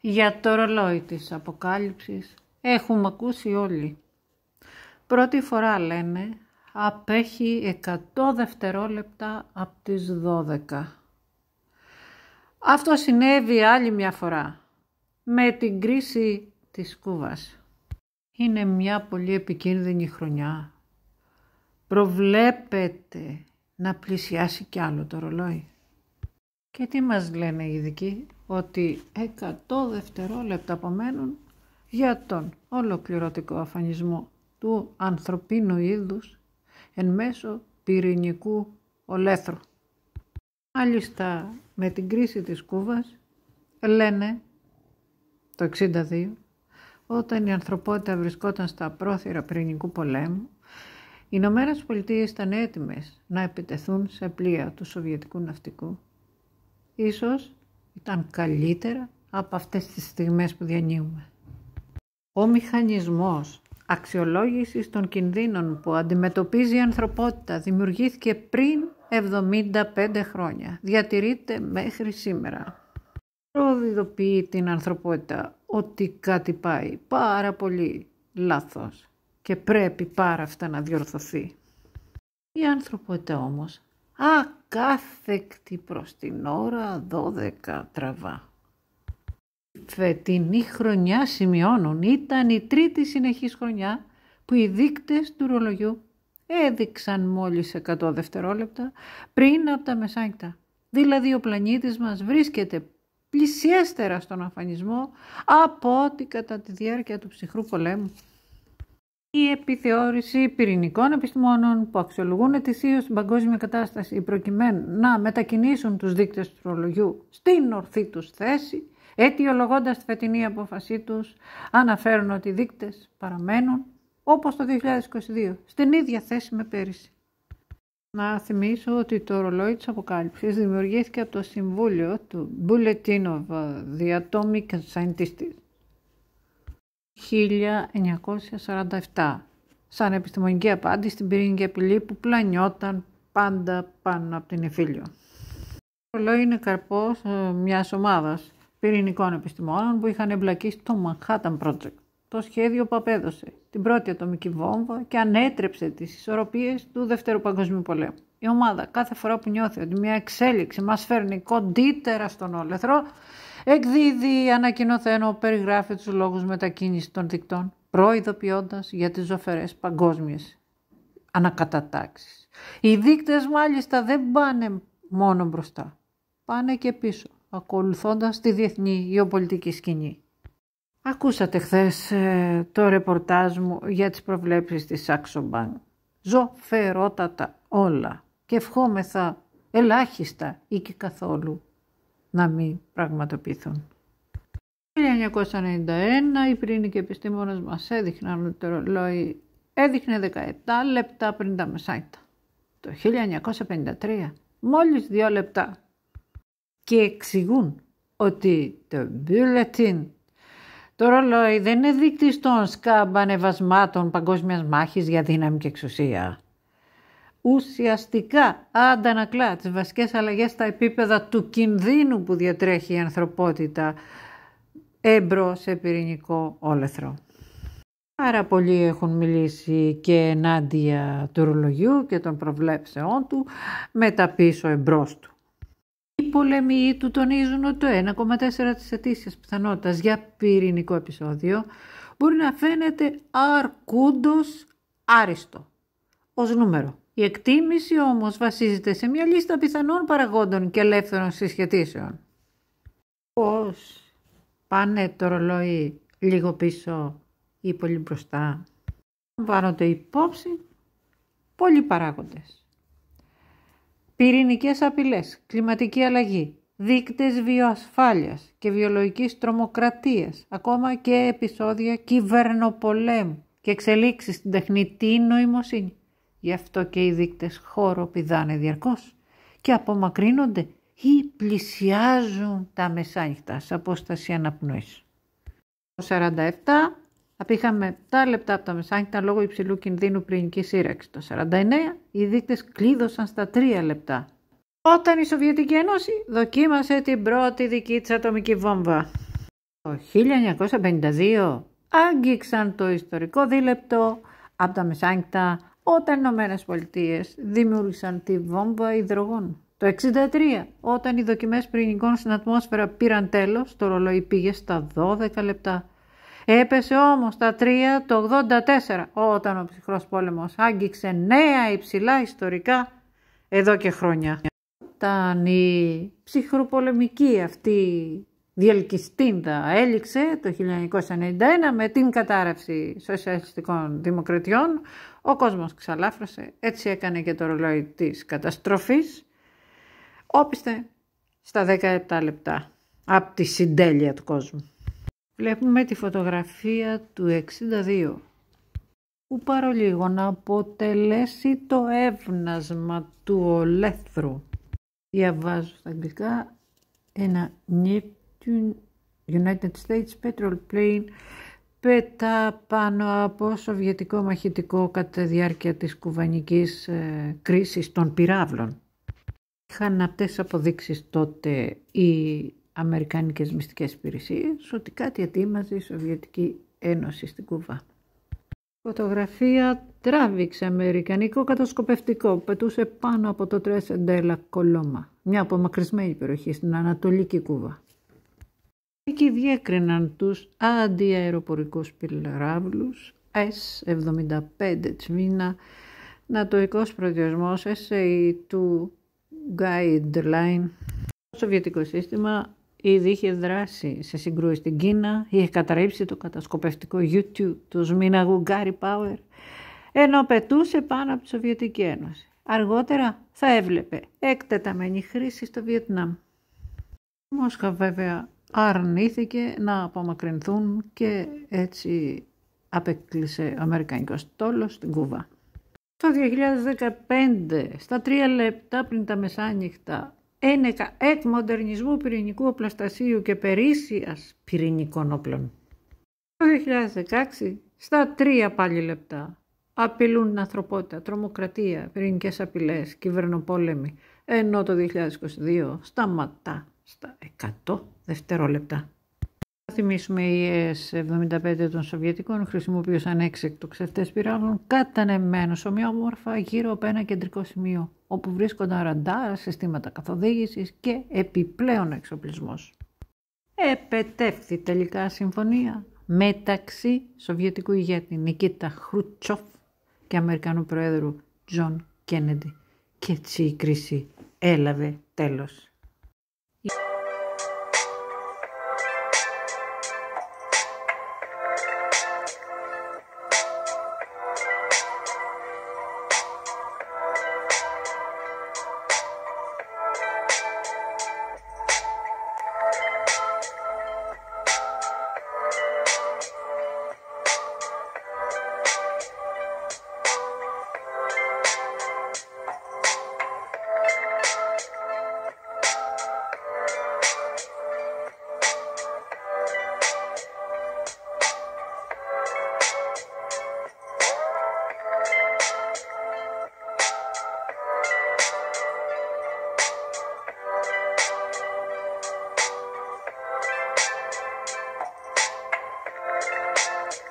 για το ρολόι της αποκάλυψης έχουμε ακούσει όλοι. Πρώτη φορά λένε απέχει 100 δευτερόλεπτα από τις 12. Αυτό συνέβη άλλη μια φορά με την κρίση της Κούβας. Είναι μια πολύ επικίνδυνη χρονιά. Προβλέπετε να πλησιάσει κι άλλο το ρολόι. Και τι μας λένε οι ειδικοί ότι 100 δευτερόλεπτα απομένουν για τον ολοκληρωτικό αφανισμό του ανθρωπίνου είδους εν μέσω πυρηνικού ολέθρου. Μάλιστα με την κρίση της Κούβας λένε το 62 όταν η ανθρωπότητα βρισκόταν στα πρόθυρα πυρηνικού πολέμου οι Ηνωμένες Πολιτείες ήταν έτοιμες να επιτεθούν σε πλοία του Σοβιετικού ναυτικού. Ίσως ήταν καλύτερα από αυτές τις στιγμές που διανύουμε. Ο μηχανισμός αξιολόγησης των κινδύνων που αντιμετωπίζει η ανθρωπότητα δημιουργήθηκε πριν 75 χρόνια. Διατηρείται μέχρι σήμερα. Προδιδοποιεί την ανθρωπότητα ότι κάτι πάει πάρα πολύ λάθος και πρέπει πάρα αυτά να διορθωθεί. Η ανθρωπότητα όμως κάθεκτη προς την ώρα 12 τραβά. φετινή χρονιά σημειώνουν ήταν η τρίτη συνεχής χρονιά που οι δείκτες του ρολογιού έδειξαν μόλις 100 δευτερόλεπτα πριν από τα μεσάνυχτα. Δηλαδή ο πλανήτης μας βρίσκεται πλησιέστερα στον αφανισμό από ό,τι κατά τη διάρκεια του ψυχρού πολέμου. Η επιθεώρηση πυρηνικών επιστημόνων που αξιολογούν ετησίως την παγκόσμια κατάσταση προκειμένου να μετακινήσουν τους δείκτες του ρολογιού στην ορθή τους θέση, αιτιολογώντας τη φετινή απόφασή τους, αναφέρουν ότι οι δείκτες παραμένουν, όπως το 2022, στην ίδια θέση με πέρυσι. Να θυμίσω ότι το ρολόι της αποκάλυψης δημιουργήθηκε από το Συμβούλιο του Bulletin of the Atomic Scientists 1947 σαν επιστημονική απάντηση στην πυρήνικη απειλή που πλανιόταν πάντα πάνω από την Εφήλιο. Το ρολόι είναι καρπός ε, μιας ομάδας πυρηνικών επιστημόνων που είχαν εμπλακεί στο Manhattan Project. Το σχέδιο που απέδωσε την πρώτη ατομική βόμβα και ανέτρεψε τις ισορροπίες του Δεύτερου Παγκοσμίου Πολέμου. Η ομάδα κάθε φορά που νιώθει ότι μια εξέλιξη μας φέρνει κοντύτερα στον όλεθρο, εκδίδει ανακοινωθένο περιγράφει τους λόγους μετακίνησης των δικτών, προειδοποιώντας για τις ζωφερές παγκόσμιες ανακατατάξεις. Οι δείκτες μάλιστα δεν πάνε μόνο μπροστά, πάνε και πίσω, ακολουθώντας τη διεθνή γεωπολιτική σκηνή. Ακούσατε χθες ε, το ρεπορτάζ μου για τις προβλέψεις της Saxo Ζωφερότατα όλα και ευχόμεθα ελάχιστα ή και καθόλου να μην πραγματοποιηθούν. Το 1991 οι πρίνικοι επιστήμονες μας έδειχναν ότι το ρολόι έδειχνε 17 λεπτά πριν τα μεσάνυχτα. Το 1953 μόλις δύο λεπτά και εξηγούν ότι το bulletin το ρολόι δεν είναι δείκτη των σκαμπανεβασμάτων παγκόσμιας μάχης για δύναμη και εξουσία ουσιαστικά αντανακλά τις βασικές αλλαγές στα επίπεδα του κινδύνου που διατρέχει η ανθρωπότητα έμπρο σε πυρηνικό όλεθρο. Άρα πολλοί έχουν μιλήσει και ενάντια του ρολογιού και των προβλέψεών του με τα πίσω εμπρός του. Οι πολεμοί του τονίζουν ότι το 1,4 της αιτήσιας πιθανότητας για πυρηνικό επεισόδιο μπορεί να φαίνεται αρκούντος άριστο ως νούμερο. Η εκτίμηση όμως βασίζεται σε μια λίστα πιθανών παραγόντων και ελεύθερων συσχετήσεων. Πώς πάνε το ρολόι λίγο πίσω ή πολύ μπροστά. Βάνονται υπόψη πολλοί παράγοντες. Πυρηνικές απειλές, κλιματική αλλαγή, δείκτες βιοασφάλειας και βιολογικής τρομοκρατίας, ακόμα και επεισόδια κυβερνοπολέμου και εξελίξεις στην τεχνητή νοημοσύνη. Γι' αυτό και οι δείκτες χώρο πηδάνε διαρκώς και απομακρύνονται ή πλησιάζουν τα μεσάνυχτα σε απόσταση αναπνοής. Το 47 απήχαμε τα λεπτά από τα μεσάνυχτα λόγω υψηλού κινδύνου και σύραξη. Το 49 οι δείκτες κλείδωσαν στα 3 λεπτά. Όταν η Σοβιετική Ένωση δοκίμασε την πρώτη δική της ατομική βόμβα. Το 1952 άγγιξαν το ιστορικό δίλεπτο από τα μεσάνυχτα όταν οι Ηνωμένες Πολιτείες δημιούργησαν τη βόμβα υδρογόνου. Το 1963, όταν οι δοκιμές πυρηνικών στην ατμόσφαιρα πήραν τέλος, το ρολόι πήγε στα 12 λεπτά. Έπεσε όμως τα 3 το 84, όταν ο ψυχρός πόλεμος άγγιξε νέα υψηλά ιστορικά εδώ και χρόνια. Όταν η ψυχροπολεμική αυτή διελκυστίνδα έληξε το 1991 με την κατάρρευση σοσιαλιστικών δημοκρατιών, ο κόσμος ξαλάφρωσε, έτσι έκανε και το ρολόι της καταστροφής, όπιστε στα 17 λεπτά από τη συντέλεια του κόσμου. Βλέπουμε τη φωτογραφία του 62 που παρολίγο να αποτελέσει το έυνασμα του ολέθρου. Διαβάζω στα αγγλικά ένα Neptune United States Petrol Plane πέτα πάνω από σοβιετικό μαχητικό κατά τη διάρκεια της κουβανικής ε, κρίσης των πυράβλων. Είχαν αυτές αποδείξεις τότε οι Αμερικανικές μυστικές υπηρεσίες ότι κάτι ετοίμαζε η Σοβιετική Ένωση στην Κουβά. Φωτογραφία τράβηξε αμερικανικό κατασκοπευτικό που πετούσε πάνω από το Τρέσεντελα Κολόμα, μια απομακρυσμένη περιοχή στην Ανατολική Κούβα. Εκεί διέκριναν τους αντιαεροπορικούς πυλαράβλους S-75 τσμινα νατοικος νατοικός προδιορισμός SA-2 Guideline. Το Σοβιετικό σύστημα ήδη είχε δράσει σε συγκρούει στην Κίνα, είχε καταρρύψει το κατασκοπευτικό YouTube του Σμίναγου Γκάρι Πάουερ, ενώ πετούσε πάνω από τη Σοβιετική Ένωση. Αργότερα θα έβλεπε εκτεταμένη χρήση στο Βιετνάμ. Η Μόσχα βέβαια αρνήθηκε να απομακρυνθούν και έτσι απέκλεισε ο Αμερικανικός στόλος στην Κούβα. Το 2015, στα τρία λεπτά πριν τα μεσάνυχτα, ένεκα εκ μοντερνισμού πυρηνικού οπλαστασίου και περίσσιας πυρηνικών όπλων. Το 2016, στα τρία πάλι λεπτά, απειλούν την ανθρωπότητα, τρομοκρατία, πυρηνικές απειλές, κυβερνοπόλεμοι, ενώ το 2022 σταματά στα 100 δευτερόλεπτα. Θα θυμίσουμε οι s 75 των Σοβιετικών χρησιμοποιούσαν έξι εκτοξευτές πυράβλων κατανεμένο ομοιόμορφα γύρω από ένα κεντρικό σημείο όπου βρίσκονταν ραντάρ, συστήματα καθοδήγησης και επιπλέον εξοπλισμός. Επετεύθη τελικά συμφωνία μεταξύ Σοβιετικού ηγέτη Νικίτα Χρουτσόφ και Αμερικανού Προέδρου Τζον Κέννεντι και έτσι η κρίση έλαβε τέλος. Thank you.